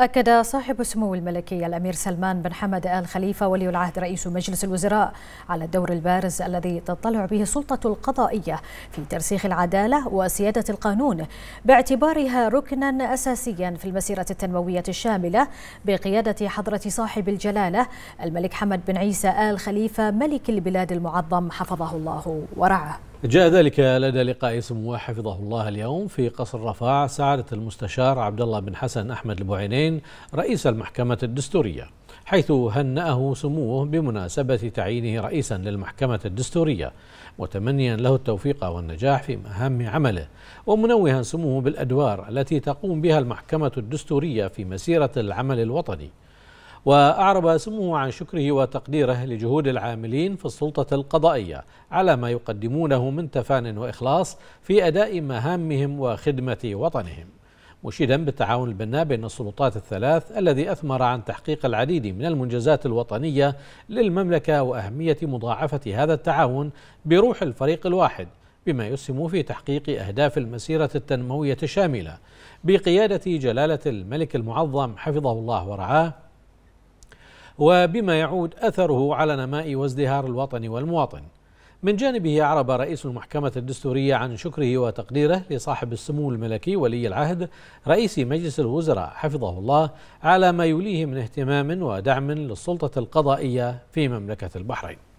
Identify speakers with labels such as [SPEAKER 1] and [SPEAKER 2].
[SPEAKER 1] أكد صاحب السمو الملكي الأمير سلمان بن حمد آل خليفة ولي العهد رئيس مجلس الوزراء على الدور البارز الذي تطلع به السلطة القضائية في ترسيخ العدالة وسيادة القانون باعتبارها ركنا أساسيا في المسيرة التنموية الشاملة بقيادة حضرة صاحب الجلالة الملك حمد بن عيسى آل خليفة ملك البلاد المعظم حفظه الله ورعاه
[SPEAKER 2] جاء ذلك لدى لقاء سموه حفظه الله اليوم في قصر رفاع سعادة المستشار عبد الله بن حسن أحمد البوعينين رئيس المحكمة الدستورية حيث هنأه سموه بمناسبة تعيينه رئيسا للمحكمة الدستورية متمنيا له التوفيق والنجاح في مهام عمله ومنوها سموه بالأدوار التي تقوم بها المحكمة الدستورية في مسيرة العمل الوطني وأعرب سموه عن شكره وتقديره لجهود العاملين في السلطة القضائية على ما يقدمونه من تفان وإخلاص في أداء مهامهم وخدمة وطنهم مشيدا بالتعاون البناء بين السلطات الثلاث الذي أثمر عن تحقيق العديد من المنجزات الوطنية للمملكة وأهمية مضاعفة هذا التعاون بروح الفريق الواحد بما يسهم في تحقيق أهداف المسيرة التنموية الشاملة بقيادة جلالة الملك المعظم حفظه الله ورعاه وبما يعود أثره على نماء وازدهار الوطن والمواطن من جانبه أعرب رئيس المحكمة الدستورية عن شكره وتقديره لصاحب السمو الملكي ولي العهد رئيس مجلس الوزراء حفظه الله على ما يليه من اهتمام ودعم للسلطة القضائية في مملكة البحرين